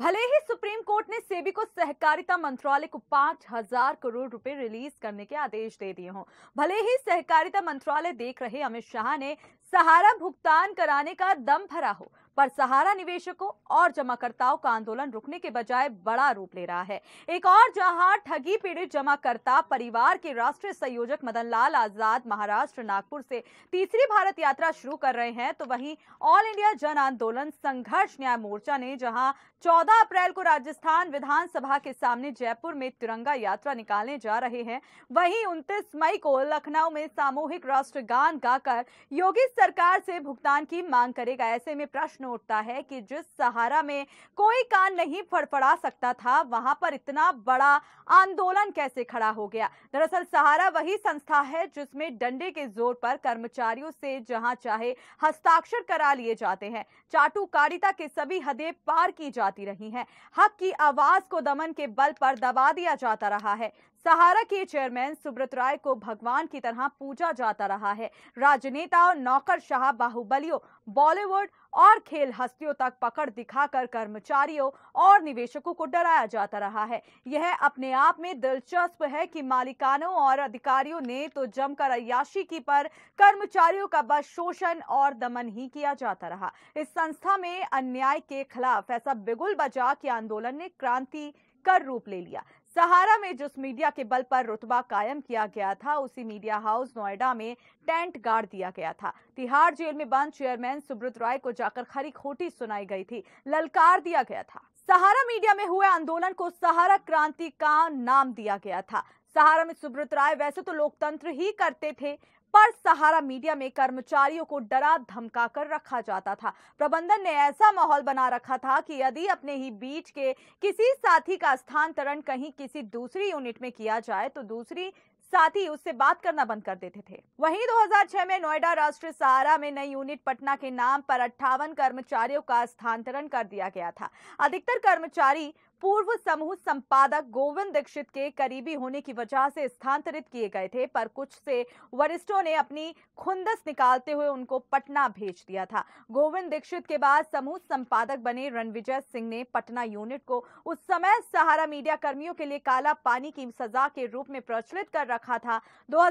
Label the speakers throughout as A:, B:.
A: भले ही supreme court ने सेबी को सहकारिता मंत्रालय को पांच हजार करोड़ रुपए रिलीज करने के आदेश दे दिए हों भले ही सहकारिता मंत्रालय देख रहे अमित शाह ने सहारा भुगतान कराने का दम भरा हो पर सहारा निवेशकों और जमाकर्ताओं का आंदोलन रुकने के बजाय बड़ा रूप ले रहा है एक और जहां ठगी पीड़ित जमाकर्ता परिवार के राष्ट्रीय संयोजक मदन लाल आजाद महाराष्ट्र नागपुर से तीसरी भारत यात्रा शुरू कर रहे हैं तो वहीं ऑल इंडिया जन आंदोलन संघर्ष न्याय मोर्चा ने जहां 14 अप्रैल को राजस्थान विधानसभा के सामने जयपुर में तिरंगा यात्रा निकालने जा रहे हैं वहीं 29 मई को लखनऊ में सामूहिक राष्ट्रगान गाकर योगी सरकार से भुगतान की मांग करेगा ऐसे में प्रश्न उठता है कि जिस सहारा में कोई कान नहीं फड़फड़ा सकता था वहां पर इतना बड़ा आंदोलन कैसे खड़ा हो गया दरअसल सहारा वही संस्था है जिसमें डंडे के जोर पर कर्मचारियों से जहां चाहे हस्ताक्षर करा लिए जाते हैं चाटुकारिता के सभी हदे पार की जाती आती रही हैं हक की आवाज को दमन के बल पर दबा दिया जाता रहा है सहारा के चेयरमैन सुब्रत राय को भगवान की तरह पूजा जाता रहा है राजनेता और नौकर शाह बाहुबलियों बॉलीवुड और खेल हस्तियों तक पकड़ दिखाकर कर्मचारियों और निवेशकों को डराया जाता रहा है यह अपने आप में दिलचस्प है कि मालिकानों और अधिकारियों ने तो जमकर अयाशी की पर कर्मचारियों का बस शोषण और दमन ही किया जाता रहा इस संस्था में अन्याय के खिलाफ ऐसा बिगुल बजा के आंदोलन ने क्रांति कर रूप ले लिया सहारा में जिस मीडिया के बल पर रुतबा कायम किया गया था उसी मीडिया हाउस नोएडा में टेंट गाड़ दिया गया था तिहाड़ जेल में बंद चेयरमैन सुब्रत राय को जाकर खरी खोटी सुनाई गई थी ललकार दिया गया था सहारा मीडिया में हुए आंदोलन को सहारा क्रांति का नाम दिया गया था सहारा में सुब्रत राय वैसे तो लोकतंत्र ही करते थे पर सहारा मीडिया में कर्मचारियों को डरा धमका कर रखा जाता था प्रबंधन ने ऐसा माहौल बना रखा था कि यदि अपने ही बीच के किसी साथी का स्थानांतरण कहीं किसी दूसरी यूनिट में किया जाए तो दूसरी साथ ही उससे बात करना बंद कर देते थे वहीं 2006 में नोएडा राष्ट्रीय सहारा में नई यूनिट पटना के नाम पर अट्ठावन कर्मचारियों का स्थानांतरण कर दिया गया था अधिकतर कर्मचारी पूर्व समूह संपादक गोविंद दीक्षित के करीबी होने की वजह से स्थानांतरित किए गए थे पर कुछ से वरिष्ठों ने अपनी खुंदस निकालते हुए उनको पटना भेज दिया था गोविंद दीक्षित के बाद समूह संपादक बने रणविजय सिंह ने पटना यूनिट को उस समय सहारा मीडिया कर्मियों के लिए काला पानी की सजा के रूप में प्रचलित कर रखा था दो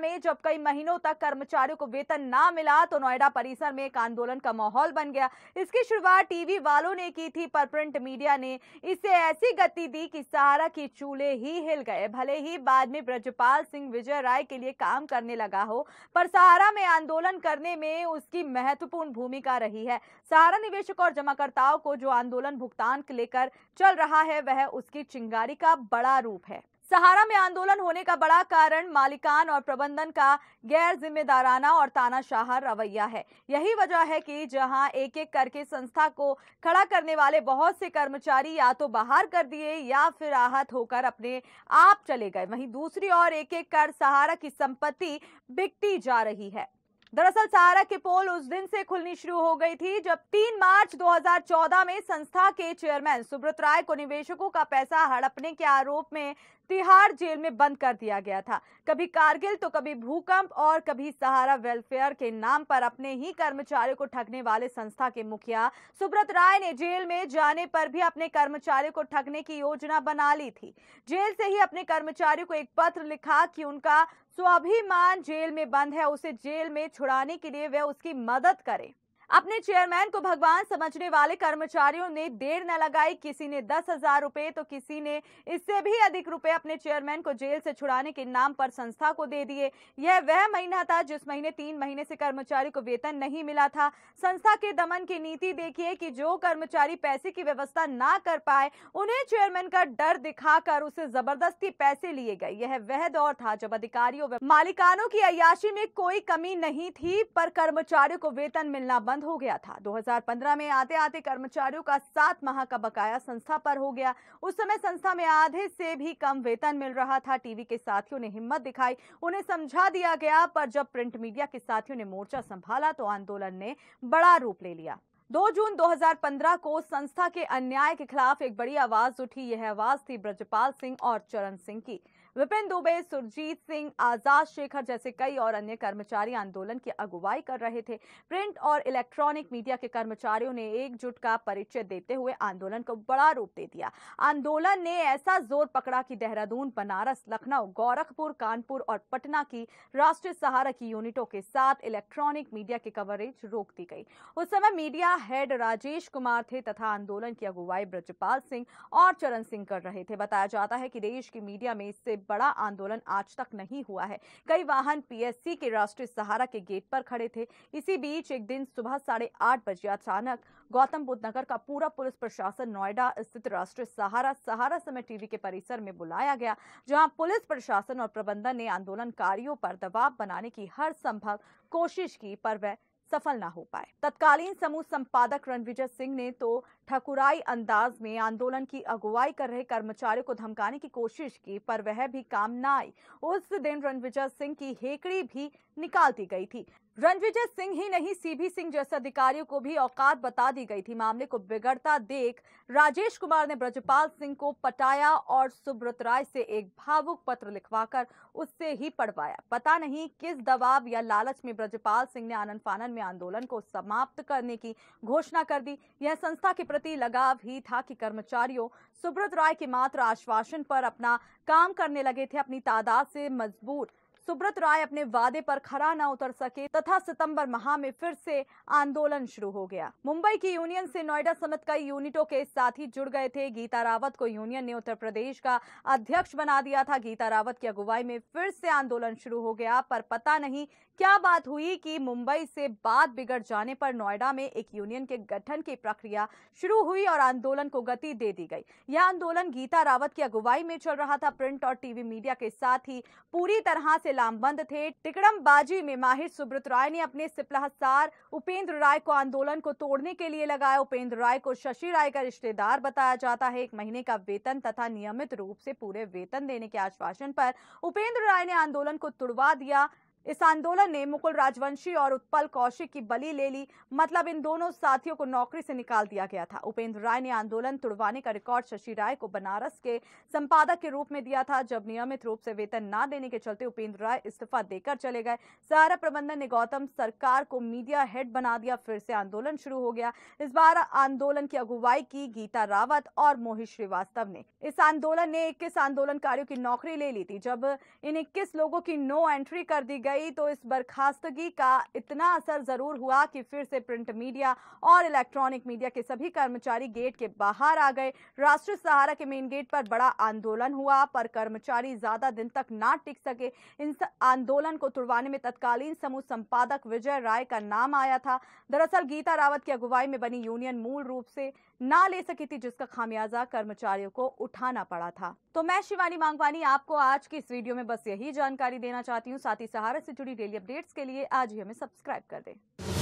A: में जब कई महीनों तक कर्मचारियों को वेतन न मिला तो नोएडा परिसर में एक आंदोलन का माहौल बन गया इसकी शुरुआत टीवी वालों ने की थी पर प्रिंट मीडिया ने इस इसे ऐसी गति दी कि सहारा के चूल्हे ही हिल गए भले ही बाद में ब्रजपाल सिंह विजय राय के लिए काम करने लगा हो पर सहारा में आंदोलन करने में उसकी महत्वपूर्ण भूमिका रही है सहारा निवेशक और जमाकर्ताओं को जो आंदोलन भुगतान लेकर चल रहा है वह उसकी चिंगारी का बड़ा रूप है सहारा में आंदोलन होने का बड़ा कारण मालिकान और प्रबंधन का गैर जिम्मेदाराना और तानाशाह रवैया है यही वजह है कि जहां एक एक करके संस्था को खड़ा करने वाले बहुत से कर्मचारी या तो बाहर कर दिए या फिर आहत होकर अपने आप चले गए वहीं दूसरी ओर एक एक कर सहारा की संपत्ति बिकती जा रही है दरअसल सहारा के पोल उस दिन से खुलनी शुरू हो गई थी जब 3 मार्च 2014 में संस्था के चेयरमैन सुब्रत राय को निवेशकों का पैसा हड़पने के आरोप में तिहाड़ जेल में बंद कर दिया गया था कभी कारगिल तो कभी भूकंप और कभी सहारा वेलफेयर के नाम पर अपने ही कर्मचारियों को ठगने वाले संस्था के मुखिया सुब्रत राय ने जेल में जाने पर भी अपने कर्मचारियों को ठगने की योजना बना ली थी जेल से ही अपने कर्मचारियों को एक पत्र लिखा कि उनका स्वाभिमान जेल में बंद है उसे जेल में छुड़ाने के लिए वह उसकी मदद करें अपने चेयरमैन को भगवान समझने वाले कर्मचारियों ने देर न लगाई किसी ने दस हजार रुपए तो किसी ने इससे भी अधिक रुपए अपने चेयरमैन को जेल से छुड़ाने के नाम पर संस्था को दे दिए यह वह महीना था जिस महीने तीन महीने से कर्मचारी को वेतन नहीं मिला था संस्था के दमन की नीति देखिए कि जो कर्मचारी पैसे की व्यवस्था ना कर पाए उन्हें चेयरमैन का डर दिखाकर उसे जबरदस्ती पैसे लिए गए यह वह दौर था जब अधिकारियों मालिकानों की अयाशी में कोई कमी नहीं थी पर कर्मचारियों को वेतन मिलना बंद हो गया था 2015 में आते आते कर्मचारियों का सात माह का बकाया संस्था पर हो गया उस समय संस्था में आधे से भी कम वेतन मिल रहा था टीवी के साथियों ने हिम्मत दिखाई उन्हें समझा दिया गया पर जब प्रिंट मीडिया के साथियों ने मोर्चा संभाला तो आंदोलन ने बड़ा रूप ले लिया 2 जून 2015 को संस्था के अन्याय के खिलाफ एक बड़ी आवाज उठी यह आवाज थी ब्रजपाल सिंह और चरण सिंह की विपिन दुबे सुरजीत सिंह आजाद शेखर जैसे कई और अन्य कर्मचारी आंदोलन की अगुवाई कर रहे थे प्रिंट और इलेक्ट्रॉनिक मीडिया के कर्मचारियों ने एकजुट का परिचय देते हुए आंदोलन को बड़ा रूप दे दिया आंदोलन ने ऐसा जोर पकड़ा कि देहरादून बनारस लखनऊ गोरखपुर कानपुर और पटना की राष्ट्रीय सहारा की यूनिटों के साथ इलेक्ट्रॉनिक मीडिया की कवरेज रोक दी गई उस समय मीडिया हेड राजेश कुमार थे तथा आंदोलन की अगुवाई ब्रजपाल सिंह और चरण सिंह कर रहे थे बताया जाता है कि देश की मीडिया में इससे बड़ा आंदोलन आज तक नहीं हुआ है कई वाहन पीएससी के राष्ट्रीय सहारा के गेट पर खड़े थे इसी बीच एक दिन सुबह साढ़े आठ बजे अचानक गौतम बुद्ध नगर का पूरा पुलिस प्रशासन नोएडा स्थित राष्ट्रीय सहारा सहारा समय टीवी के परिसर में बुलाया गया जहां पुलिस प्रशासन और प्रबंधन ने आंदोलनकारियों पर दबाव बनाने की हर संभव कोशिश की पर वह सफल ना हो पाए तत्कालीन समूह संपादक रणविजय सिंह ने तो ठकुराई अंदाज में आंदोलन की अगुवाई कर रहे कर्मचारियों को धमकाने की कोशिश की पर वह भी काम न आई उस दिन रणविजय सिंह की हेकड़ी भी निकाल दी गई थी रणविजय सिंह ही नहीं सीबी सिंह जैसे अधिकारियों को भी औकात बता दी गई थी मामले को बिगड़ता देख राजेश कुमार ने ब्रजपाल सिंह को पटाया और सुब्रत राय से एक भावुक पत्र लिखवाकर उससे ही पढ़वाया पता नहीं किस दबाव या लालच में ब्रजपाल सिंह ने आनंद फानन में आंदोलन को समाप्त करने की घोषणा कर दी यह संस्था के प्रति लगाव ही था कि कर्मचारियों सुब्रत राय के मात्र आश्वासन पर अपना काम करने लगे थे अपनी तादाद से मजबूत सुब्रत राय अपने वादे पर खरा न उतर सके तथा सितंबर माह में फिर से आंदोलन शुरू हो गया मुंबई की यूनियन से नोएडा समेत कई यूनिटों के साथ ही जुड़ गए थे गीता रावत को यूनियन ने उत्तर प्रदेश का अध्यक्ष बना दिया था गीता रावत की अगुवाई में फिर से आंदोलन शुरू हो गया पर पता नहीं क्या बात हुई कि मुंबई से बात बिगड़ जाने पर नोएडा में एक यूनियन के गठन की प्रक्रिया शुरू हुई और आंदोलन को गति दे दी गई यह आंदोलन गीता रावत की अगुवाई में चल रहा था प्रिंट और टीवी मीडिया के साथ ही पूरी तरह से लामबंद थे टिकड़मबाजी में माहिर सुब्रत राय ने अपने सिपलाहसार उपेंद्र राय को आंदोलन को तोड़ने के लिए लगाया उपेंद्र राय को शशि राय का रिश्तेदार बताया जाता है एक महीने का वेतन तथा नियमित रूप से पूरे वेतन देने के आश्वासन पर उपेंद्र राय ने आंदोलन को तुड़वा दिया इस आंदोलन ने मुकुल राजवंशी और उत्पल कौशिक की बलि ले ली मतलब इन दोनों साथियों को नौकरी से निकाल दिया गया था उपेंद्र राय ने आंदोलन तुड़वाने का रिकॉर्ड शशि राय को बनारस के संपादक के रूप में दिया था जब नियमित रूप से वेतन न देने के चलते उपेंद्र राय इस्तीफा देकर चले गए सहारा प्रबंधन ने गौतम सरकार को मीडिया हेड बना दिया फिर से आंदोलन शुरू हो गया इस बार आंदोलन की अगुवाई की गीता रावत और मोहित श्रीवास्तव ने इस आंदोलन ने इक्कीस आंदोलनकारियों की नौकरी ले ली थी जब इन इक्कीस लोगों की नो एंट्री कर दी गई गई तो इस बर्खास्तगी का इतना असर ज़रूर हुआ कि फिर से प्रिंट मीडिया और इलेक्ट्रॉनिक मीडिया के सभी कर्मचारी गेट के बाहर आ गए राष्ट्रीय सहारा के मेन गेट पर बड़ा आंदोलन हुआ पर कर्मचारी ज़्यादा दिन तक ना टिक सके इन आंदोलन को तुड़वाने में तत्कालीन समूह संपादक विजय राय का नाम आया था दरअसल गीता रावत की अगुवाई में बनी यूनियन मूल रूप से ना ले सकी थी जिसका खामियाजा कर्मचारियों को उठाना पड़ा था तो मैं शिवानी मांगवानी आपको आज की इस वीडियो में बस यही जानकारी देना चाहती हूँ साथ ही सहारा से जुड़ी डेली अपडेट्स के लिए आज ही हमें सब्सक्राइब कर दें